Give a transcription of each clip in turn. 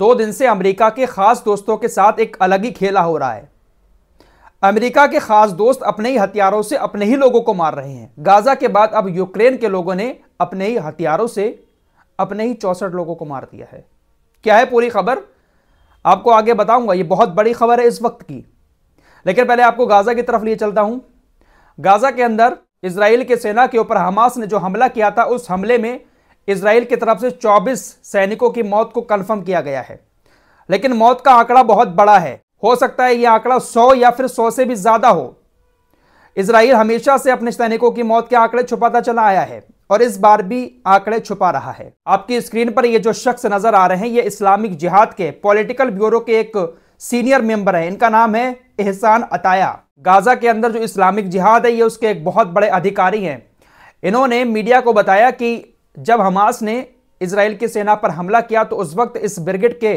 दो दिन से अमेरिका के खास दोस्तों के साथ एक अलग ही खेला हो रहा है अमेरिका के खास दोस्त अपने ही हथियारों से अपने ही लोगों को मार रहे हैं गाजा के बाद अब यूक्रेन के लोगों ने अपने ही हथियारों से अपने ही चौसठ लोगों को मार दिया है क्या है पूरी खबर आपको आगे बताऊंगा यह बहुत बड़ी खबर है इस वक्त की लेकिन पहले आपको गाजा की तरफ लिए चलता हूं गाजा के अंदर इसराइल के सेना के ऊपर हमास ने जो हमला किया था उस हमले में इसराइल की तरफ से 24 सैनिकों की मौत को कन्फर्म किया गया है लेकिन मौत का आंकड़ा बहुत बड़ा है हो सकता है यह आंकड़ा सौ या फिर सौ से भी ज़्यादा हो इसराइल हमेशा से अपने सैनिकों की मौत के आंकड़े छुपाता चला आया है और इस बार भी आंकड़े छुपा रहा है आपकी स्क्रीन पर ये जो शख्स नजर आ रहे हैं ये इस्लामिक जिहाद के पॉलिटिकल ब्यूरो के एक सीनियर मेंबर है इनका नाम है एहसान अताया गाजा के अंदर जो इस्लामिक जिहाद है ये उसके एक बहुत बड़े अधिकारी हैं इन्होंने मीडिया को बताया कि जब हमास ने इसराइल की सेना पर हमला किया तो उस वक्त इस ब्रिगेड के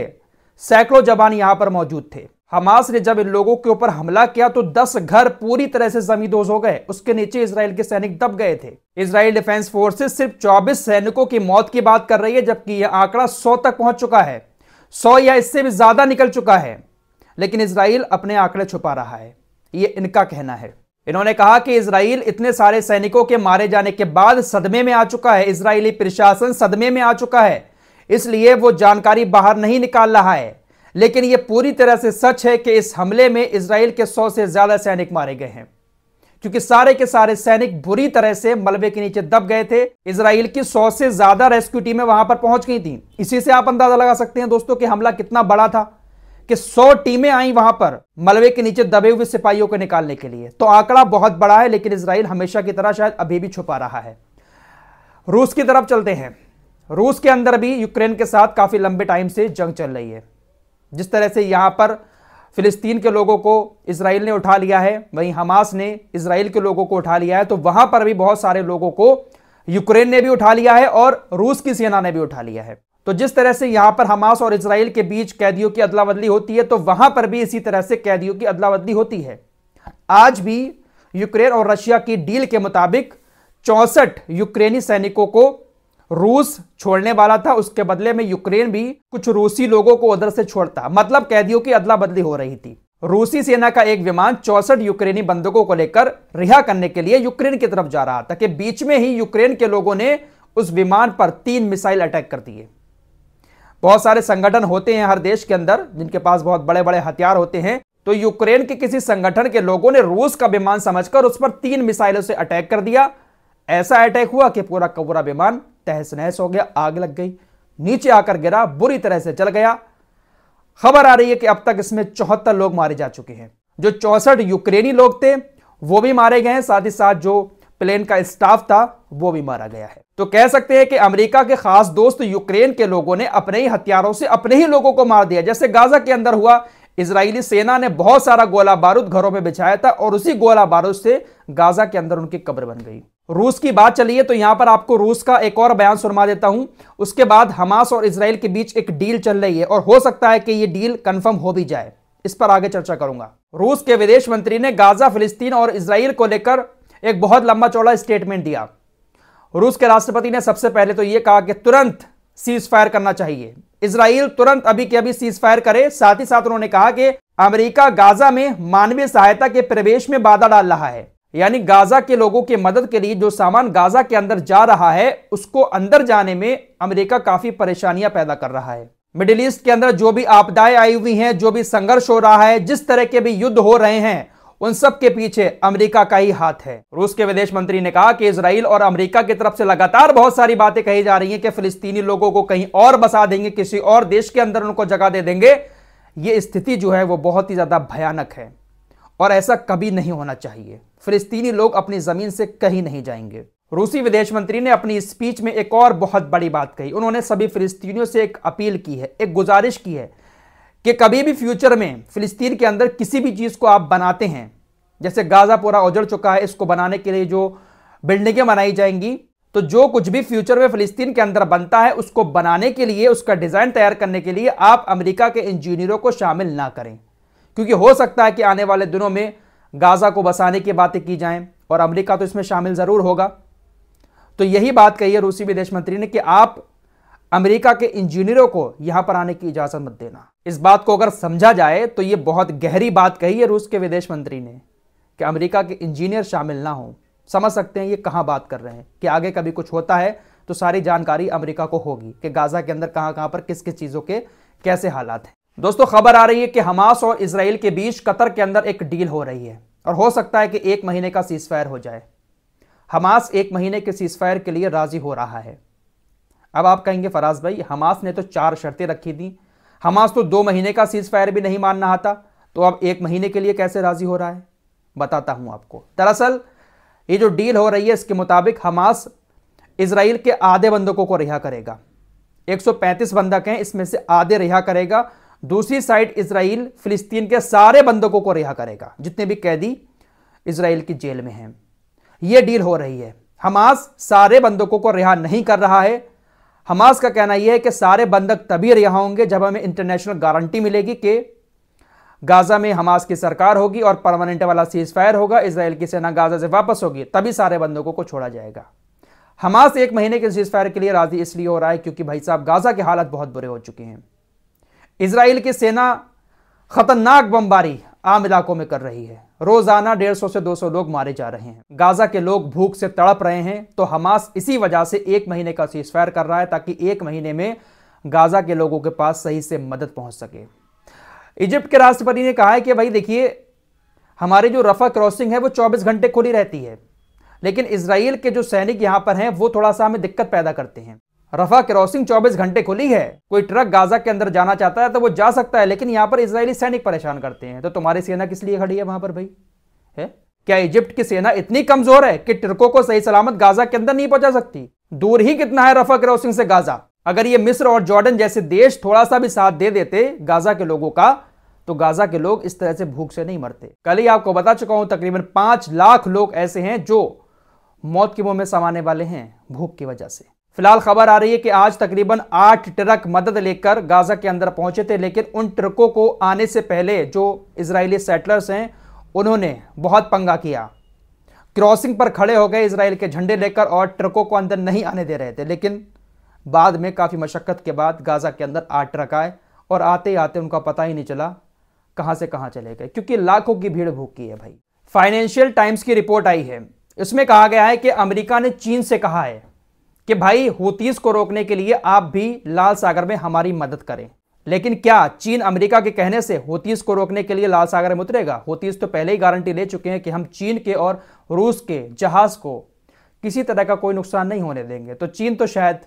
सैकड़ों जवान यहां पर मौजूद थे हमास ने जब इन लोगों के ऊपर हमला किया तो 10 घर पूरी तरह से जमींदोज हो गए उसके नीचे इसराइल के सैनिक दब गए थे इसराइल डिफेंस फोर्सेस सिर्फ 24 सैनिकों की मौत की बात कर रही है जबकि यह आंकड़ा 100 तक पहुंच चुका है 100 या इससे भी ज्यादा निकल चुका है लेकिन इसराइल अपने आंकड़े छुपा रहा है यह इनका कहना है इन्होंने कहा कि इसराइल इतने सारे सैनिकों के मारे जाने के बाद सदमे में आ चुका है इसराइली प्रशासन सदमे में आ चुका है इसलिए वो जानकारी बाहर नहीं निकाल रहा है लेकिन यह पूरी तरह से सच है कि इस हमले में इसराइल के सौ से ज्यादा सैनिक मारे गए हैं क्योंकि सारे के सारे सैनिक बुरी तरह से मलबे के नीचे दब गए थे इसराइल की सौ से ज्यादा रेस्क्यू टीमें वहां पर पहुंच गई थी इसी से आप अंदाजा लगा सकते हैं दोस्तों कि हमला कितना बड़ा था कि 100 टीमें आई वहां पर मलबे के नीचे दबे हुए सिपाहियों को निकालने के लिए तो आंकड़ा बहुत बड़ा है लेकिन इसराइल हमेशा की तरह शायद अभी भी छुपा रहा है रूस की तरफ चलते हैं रूस के अंदर भी यूक्रेन के साथ काफ़ी लंबे टाइम से जंग चल रही है जिस तरह से यहां पर फिलिस्तीन के लोगों को इसराइल ने उठा लिया है वहीं हमास ने इसराइल के लोगों को उठा लिया है तो वहां पर भी बहुत सारे लोगों को यूक्रेन ने भी उठा लिया है और रूस की सेना ने भी उठा लिया है तो जिस तरह से यहां पर हमास और इसराइल के बीच कैदियों की अदला बदली होती है तो वहां पर भी इसी तरह से कैदियों की अदला बदली होती है आज भी यूक्रेन और रशिया की डील के मुताबिक चौसठ यूक्रेनी सैनिकों को रूस छोड़ने वाला था उसके बदले में यूक्रेन भी कुछ रूसी लोगों को उधर से छोड़ता मतलब कैदियों की अदला बदली हो रही थी रूसी सेना का एक विमान चौसठ यूक्रेनी बंदकों को लेकर रिहा करने के लिए यूक्रेन की तरफ जा रहा था कि बीच में ही यूक्रेन के लोगों ने उस विमान पर तीन मिसाइल अटैक कर दिए बहुत सारे संगठन होते हैं हर देश के अंदर जिनके पास बहुत बड़े बड़े हथियार होते हैं तो यूक्रेन के किसी संगठन के लोगों ने रूस का विमान समझकर उस पर तीन मिसाइलों से अटैक कर दिया ऐसा अटैक हुआ कि पूरा कबूरा विमान तहस नहस हो गया आग लग गई नीचे आकर गिरा बुरी तरह से चल गया खबर आ रही है कि अब तक इसमें चौहत्तर लोग मारे जा चुके हैं जो चौसठ यूक्रेनी लोग थे वो भी मारे गए हैं साथ ही साथ जो प्लेन का स्टाफ था वो भी मारा गया है तो कह सकते हैं कि अमेरिका के खास दोस्त यूक्रेन के लोगों ने अपने ही हथियारों से अपने ही लोगों को मार दिया जैसे गाजा के अंदर हुआ इसराइली सेना ने बहुत सारा गोला बारूद घरों में बिछाया था और उसी गोला बारूद से गाजा के अंदर उनकी कब्र बन गई रूस की बात चलिए तो यहां पर आपको रूस का एक और बयान सुनवा देता हूं उसके बाद हमास और इसराइल के बीच एक डील चल रही है और हो सकता है कि यह डील कंफर्म हो भी जाए इस पर आगे चर्चा करूंगा रूस के विदेश मंत्री ने गाजा फिलिस्तीन और इसराइल को लेकर एक बहुत लंबा चौड़ा स्टेटमेंट दिया रूस के राष्ट्रपति ने सबसे पहले तो यह कहा कि तुरंत सीज फायर करना चाहिए इसराइल तुरंत अभी के अभी सीज फायर करे साथ ही साथ उन्होंने कहा कि अमेरिका गाजा में मानवीय सहायता के प्रवेश में बाधा डाल रहा है यानी गाजा के लोगों की मदद के लिए जो सामान गाजा के अंदर जा रहा है उसको अंदर जाने में अमेरिका काफी परेशानियां पैदा कर रहा है मिडिल ईस्ट के अंदर जो भी आपदाएं आई हुई हैं जो भी संघर्ष हो रहा है जिस तरह के भी युद्ध हो रहे हैं उन सब के पीछे अमेरिका का ही हाथ है रूस के विदेश मंत्री ने कहा कि इसराइल और अमेरिका की तरफ से लगातार बहुत सारी बातें कही जा रही हैं कि फिलिस्तीनी लोगों को कहीं और बसा देंगे किसी और देश के अंदर उनको जगह दे देंगे ये स्थिति जो है वो बहुत ही ज़्यादा भयानक है और ऐसा कभी नहीं होना चाहिए फिलिस्तीनी लोग अपनी ज़मीन से कहीं नहीं जाएंगे रूसी विदेश मंत्री ने अपनी स्पीच में एक और बहुत बड़ी बात कही उन्होंने सभी फिलिस्तीनियों से एक अपील की है एक गुजारिश की है कि कभी भी फ्यूचर में फिलिस्तीन के अंदर किसी भी चीज़ को आप बनाते हैं जैसे गाज़ा पूरा उजड़ चुका है इसको बनाने के लिए जो बिल्डिंगें बनाई जाएंगी तो जो कुछ भी फ्यूचर में फिलिस्तीन के अंदर बनता है उसको बनाने के लिए उसका डिज़ाइन तैयार करने के लिए आप अमेरिका के इंजीनियरों को शामिल ना करें क्योंकि हो सकता है कि आने वाले दिनों में गाज़ा को बसाने की बातें की जाएं और अमेरिका तो इसमें शामिल ज़रूर होगा तो यही बात कही है रूसी विदेश मंत्री ने कि आप अमेरिका के इंजीनियरों को यहां पर आने की इजाजत मत देना इस बात को अगर समझा जाए तो यह बहुत गहरी बात कही है रूस के विदेश मंत्री ने कि अमेरिका के इंजीनियर शामिल ना हो समझ सकते हैं ये कहां बात कर रहे हैं कि आगे कभी कुछ होता है तो सारी जानकारी अमेरिका को होगी कि गाजा के अंदर कहां कहां पर किस किस चीज़ों के कैसे हालात हैं दोस्तों खबर आ रही है कि हमास और इसराइल के बीच कतर के अंदर एक डील हो रही है और हो सकता है कि एक महीने का सीज फायर हो जाए हमास एक महीने के सीज फायर के लिए राजी हो रहा है अब आप कहेंगे फराज भाई हमास ने तो चार शर्तें रखी थी हमास तो दो महीने का सीज फायर भी नहीं मान रहा था तो अब एक महीने के लिए कैसे राजी हो रहा है बताता हूं आपको दरअसल ये जो डील हो रही है इसके मुताबिक हमास इसराइल के आधे बंधकों को रिहा करेगा 135 बंधक हैं इसमें से आधे रिहा करेगा दूसरी साइड इसराइल फिलिस्तीन के सारे बंधकों को रिहा करेगा जितने भी कैदी इसराइल की जेल में हैं यह डील हो रही है हमास सारे बंधकों को रिहा नहीं कर रहा है हमास का कहना यह है कि सारे बंधक तभी रिहा होंगे जब हमें इंटरनेशनल गारंटी मिलेगी कि गाज़ा में हमास की सरकार होगी और परमानेंट वाला सीज फायर होगा इसराइल की सेना गाज़ा से वापस होगी तभी सारे बंधकों को छोड़ा जाएगा हमास एक महीने के सीज फायर के लिए राजी इसलिए हो रहा है क्योंकि भाई साहब गाज़ा की हालत बहुत बुरे हो चुके हैं इसराइल की सेना खतरनाक बमबारी आम इलाकों में कर रही है रोजाना 150 से 200 लोग मारे जा रहे हैं गाजा के लोग भूख से तड़प रहे हैं तो हमास इसी वजह से एक महीने का सीजफायर कर रहा है ताकि एक महीने में गाजा के लोगों के पास सही से मदद पहुंच सके इजिप्ट के राष्ट्रपति ने कहा है कि भाई देखिए हमारी जो रफा क्रॉसिंग है वो 24 घंटे खुली रहती है लेकिन इसराइल के जो सैनिक यहाँ पर हैं वो थोड़ा सा हमें दिक्कत पैदा करते हैं रफा क्रॉसिंग 24 घंटे खुली है कोई ट्रक गाजा के अंदर जाना चाहता है तो वो जा सकता है लेकिन यहाँ पर इसराइली सैनिक परेशान करते हैं तो तुम्हारी सेना किस लिए खड़ी है वहां पर भाई है क्या इजिप्ट की सेना इतनी कमजोर है कि ट्रकों को सही सलामत गाजा के अंदर नहीं पहुंचा सकती दूर ही कितना है रफा क्रॉसिंग से गाजा अगर ये मिस्र और जॉर्डन जैसे देश थोड़ा सा भी साथ दे देते गाजा के लोगों का तो गाजा के लोग इस तरह से भूख से नहीं मरते कल ही आपको बता चुका हूं तकरीबन पांच लाख लोग ऐसे हैं जो मौत के मुंह में समाने वाले हैं भूख की वजह से फिलहाल खबर आ रही है कि आज तकरीबन आठ ट्रक मदद लेकर गाजा के अंदर पहुंचे थे लेकिन उन ट्रकों को आने से पहले जो इसराइली सेटलर्स हैं उन्होंने बहुत पंगा किया क्रॉसिंग पर खड़े हो गए इसराइल के झंडे लेकर और ट्रकों को अंदर नहीं आने दे रहे थे लेकिन बाद में काफ़ी मशक्क़त के बाद गाज़ा के अंदर आठ ट्रक आए और आते ही आते उनका पता ही नहीं चला कहाँ से कहाँ चले गए क्योंकि लाखों की भीड़ भूखी है भाई फाइनेंशियल टाइम्स की रिपोर्ट आई है इसमें कहा गया है कि अमेरिका ने चीन से कहा है कि भाई हूतीस को रोकने के लिए आप भी लाल सागर में हमारी मदद करें लेकिन क्या चीन अमेरिका के कहने से होतीस को रोकने के लिए लाल सागर में उतरेगा होतीस तो पहले ही गारंटी ले चुके हैं कि हम चीन के और रूस के जहाज को किसी तरह का कोई नुकसान नहीं होने देंगे तो चीन तो शायद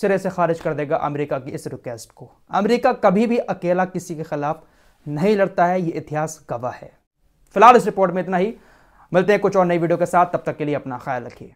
सिरे से खारिज कर देगा अमेरिका की इस रिक्वेस्ट को अमेरिका कभी भी अकेला किसी के खिलाफ नहीं लड़ता है ये इतिहास गवाह है फिलहाल इस रिपोर्ट में इतना ही मिलते हैं कुछ और नई वीडियो के साथ तब तक के लिए अपना ख्याल रखिए